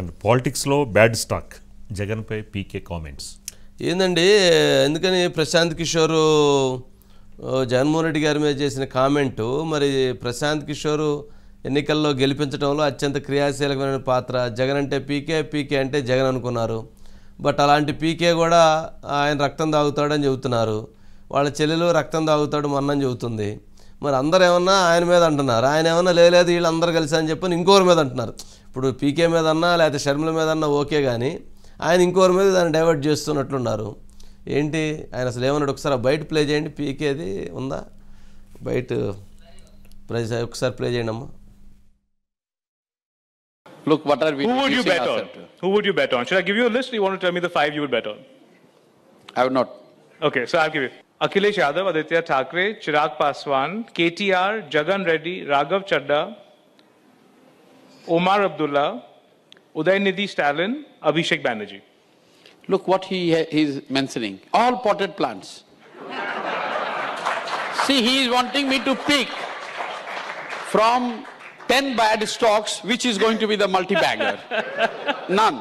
And పాలిటిక్స్లో bad stock జగన్పై పీకే comments ఏందండి ఎందుకని ప్రశాంత్ కిషోర్ జగన్మోహన్ రెడ్డి గారి మీద చేసిన కామెంటు మరి ప్రశాంత్ కిషోర్ ఎన్నికల్లో గెలిపించడంలో అత్యంత క్రియాశీలకమైన పాత్ర జగన్ అంటే పీకే పీకే అంటే జగన్ అనుకున్నారు బట్ అలాంటి పీకే కూడా ఆయన రక్తం తాగుతాడని చెబుతున్నారు వాళ్ళ చెల్లెలు రక్తం తాగుతాడు మొన్నని చెబుతుంది మరి అందరు ఏమన్నా ఆయన మీద అంటున్నారు ఆయన ఏమన్నా లేదు వీళ్ళందరూ కలిసి అని చెప్పని ఇంకోరి మీద అంటున్నారు ఇప్పుడు పీకే మీద అన్నా లేకపోతే షర్మిల మీద అన్నా ఓకే కానీ ఆయన ఇంకోరి మీద దాన్ని డైవర్ట్ చేస్తున్నట్లున్నారు ఏంటి ఆయన అసలు ఏమన్నాడు ఒకసారి బయట ప్లే చేయండి పీకేది ఉందా బయట ప్రైజ్ ఒకసారి ప్లే చేయండి అమ్మా Look, what are we Who would you bet on? Who would you bet on? Should I give you a list or you want to tell me the five you would bet on? I would not. Okay, so I'll give you. Akhilesh Yadav, Aditya Thakre, Chirag Paswan, KTR, Jagan Reddy, Raghav Chadda, Omar Abdullah, Nidhi Stalin, Abhishek Banerjee. Look what he is mentioning, all potted plants. See, he is wanting me to pick from 10 bad stocks which is going to be the multi-bagger. None.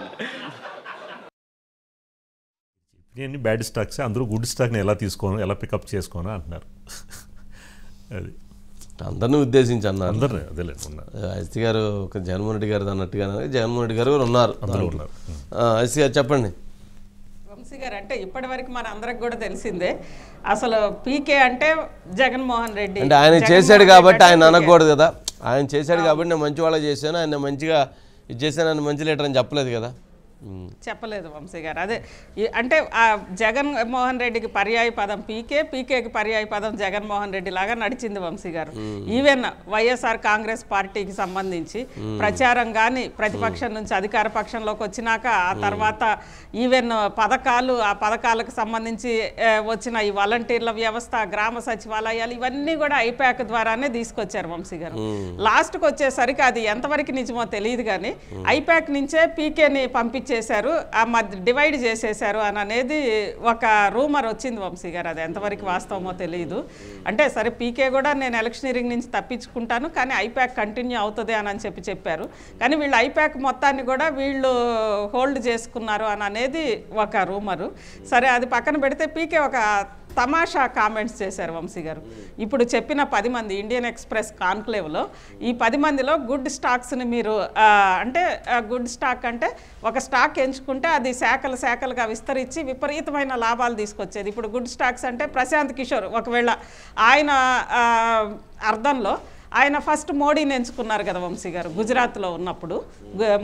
ఇవన్నీ bad stocks అందరూ good స్టాక్ని ఎలా తీసుకోను ఎలా pickup చేసుకోను అంటున్నారు అది అందరిని ఉద్దేశించి అన్నారు ఐసి గారు ఒక జగన్మోహన్ రెడ్డి గారు అన్నట్టుగా జగన్మోహన్ రెడ్డి గారు ఉన్నారు ఐసి గారు చెప్పండి వంశీ గారు అంటే ఇప్పటి వరకు మన అందరికి కూడా తెలిసిందే అసలు పీకే అంటే జగన్మోహన్ రెడ్డి అంటే ఆయన చేశాడు కాబట్టి ఆయన అనకూడదు కదా ఆయన చేశాడు కాబట్టి నేను మంచి వాళ్ళ చేశాను ఆయన మంచిగా ఇది చేశాను ఆయన మంచి లెటర్ అని చెప్పలేదు కదా చెప్పలేదు వంశీ గారు అదే అంటే ఆ జగన్మోహన్ రెడ్డికి పర్యాయ పదం పీకే పీకేకి పర్యాయ పదం జగన్మోహన్ రెడ్డి లాగా నడిచింది వంశీ గారు ఈవెన్ వైఎస్ఆర్ కాంగ్రెస్ పార్టీకి సంబంధించి ప్రచారం కానీ ప్రతిపక్షం నుంచి అధికార పక్షంలోకి వచ్చినాక ఆ తర్వాత ఈవెన్ పథకాలు ఆ పథకాలకు సంబంధించి వచ్చిన ఈ వాలంటీర్ల వ్యవస్థ గ్రామ సచివాలయాలు ఇవన్నీ కూడా ఐపాక్ ద్వారానే తీసుకొచ్చారు వంశీ గారు లాస్ట్కి వచ్చేసరికి అది ఎంతవరకు నిజమో తెలియదు కానీ ఐపాక్ నుంచే పీకేని పంపించి చేశారు ఆ మధ్య డివైడ్ చేసేసారు అని అనేది ఒక రూమర్ వచ్చింది వంశీ గారు అది ఎంతవరకు వాస్తవమో తెలియదు అంటే సరే పీకే కూడా నేను ఎలక్షనీరింగ్ నుంచి తప్పించుకుంటాను కానీ ఐప్యాక్ కంటిన్యూ అవుతుంది అని చెప్పి చెప్పారు కానీ వీళ్ళు ఐప్యాక్ మొత్తాన్ని కూడా వీళ్ళు హోల్డ్ చేసుకున్నారు అని అనేది ఒక రూమరు సరే అది పక్కన పెడితే పీకే ఒక తమాషా కామెంట్స్ చేశారు వంశీ గారు ఇప్పుడు చెప్పిన పది మంది ఇండియన్ ఎక్స్ప్రెస్ కాన్క్లేవ్లో ఈ పది మందిలో గుడ్ స్టాక్స్ని మీరు అంటే గుడ్ స్టాక్ అంటే ఒక స్టాక్ స్టాక్ ఎంచుకుంటే అది శాఖలు శాఖలుగా విస్తరించి విపరీతమైన లాభాలు తీసుకొచ్చేది ఇప్పుడు గుడ్ స్టాక్స్ అంటే ప్రశాంత్ కిషోర్ ఒకవేళ ఆయన అర్థంలో ఆయన ఫస్ట్ మోడీని ఎంచుకున్నారు కదా వంశీ గారు గుజరాత్లో ఉన్నప్పుడు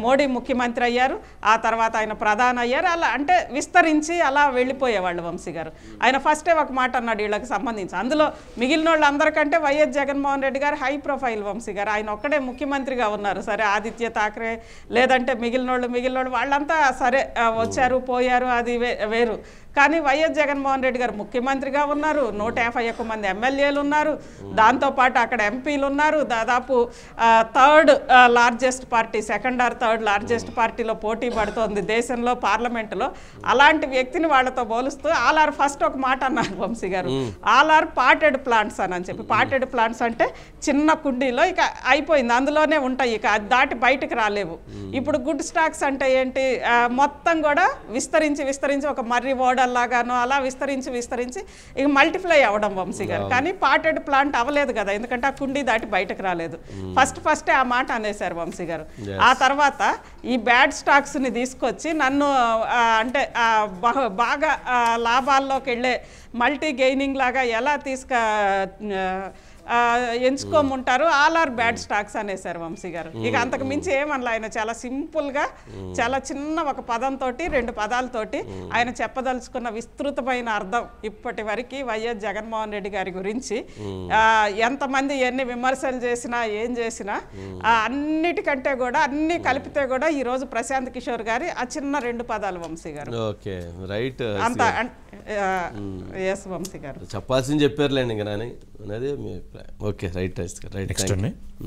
మోడీ ముఖ్యమంత్రి అయ్యారు ఆ తర్వాత ఆయన ప్రధాని అయ్యారు అలా అంటే విస్తరించి అలా వెళ్ళిపోయేవాళ్ళు వంశీ గారు ఆయన ఫస్టే ఒక మాట అన్నాడు వీళ్ళకి సంబంధించి అందులో మిగిలిన వాళ్ళందరికంటే వైఎస్ జగన్మోహన్ రెడ్డి గారు హై ప్రొఫైల్ వంశీ గారు ఆయన ఒక్కడే ముఖ్యమంత్రిగా ఉన్నారు సరే ఆదిత్య థాకరే లేదంటే మిగిలిన వాళ్ళు మిగిలిన వాళ్ళు వాళ్ళంతా సరే వచ్చారు పోయారు అది వేరు కానీ వైఎస్ జగన్మోహన్ రెడ్డి గారు ముఖ్యమంత్రిగా ఉన్నారు నూట మంది ఎమ్మెల్యేలు ఉన్నారు దాంతోపాటు అక్కడ ఎంపీలు ఉన్నారు దాదాపు third largest party second or third largest పార్టీలో పోటీ పడుతోంది దేశంలో పార్లమెంటులో అలాంటి వ్యక్తిని వాళ్ళతో పోలుస్తూ ఆల్ ఆర్ ఫస్ట్ ఒక మాట అన్నారు వంశీ గారు ఆల్ ఆర్ పాటెడ్ ప్లాంట్స్ అని చెప్పి పాటెడ్ ప్లాంట్స్ అంటే చిన్న కుండీలో ఇక అయిపోయింది అందులోనే ఉంటాయి ఇక అది దాటి బయటకు రాలేవు ఇప్పుడు గుడ్ స్టాక్స్ అంటే ఏంటి మొత్తం కూడా విస్తరించి విస్తరించి ఒక మర్రి ఓడల్లాగాను అలా విస్తరించి విస్తరించి ఇక మల్టిప్లై అవ్వడం వంశీ గారు కానీ పాటెడ్ ప్లాంట్ అవ్వలేదు కదా ఎందుకంటే ఆ కుండీ దాటి రిజల్ట్ బయటకు రాలేదు ఫస్ట్ ఫస్ట్ ఆ మాట అనేశారు వంశీ గారు ఆ తర్వాత ఈ బ్యాడ్ స్టాక్స్ ని తీసుకొచ్చి నన్ను అంటే బాగా లాభాల్లోకి వెళ్ళే మల్టీ గెయినింగ్ లాగా ఎలా తీసుక ఎంచుకోమంటారు ఆల్ ఆర్ బ్యాడ్ స్టాక్స్ అనేసారు వంశీ గారు ఇక అంతకు మించి ఏమన్నా ఆయన చాలా సింపుల్ గా చాలా చిన్న ఒక పదంతో రెండు పదాలతోటి ఆయన చెప్పదలుచుకున్న విస్తృతమైన అర్థం ఇప్పటి వరకు వైఎస్ జగన్మోహన్ రెడ్డి గారి గురించి ఎంతమంది ఎన్ని విమర్శలు చేసినా ఏం చేసినా అన్నిటికంటే కూడా అన్ని కలిపితే కూడా ఈ రోజు ప్రశాంత్ కిషోర్ గారి ఆ చిన్న రెండు పదాలు వంశీ గారు రైట్ అంత ఎస్ వంశీ గారు చెప్పాల్సింది చెప్పారులేండి అనేది మీ అభిప్రాయం okay right right next next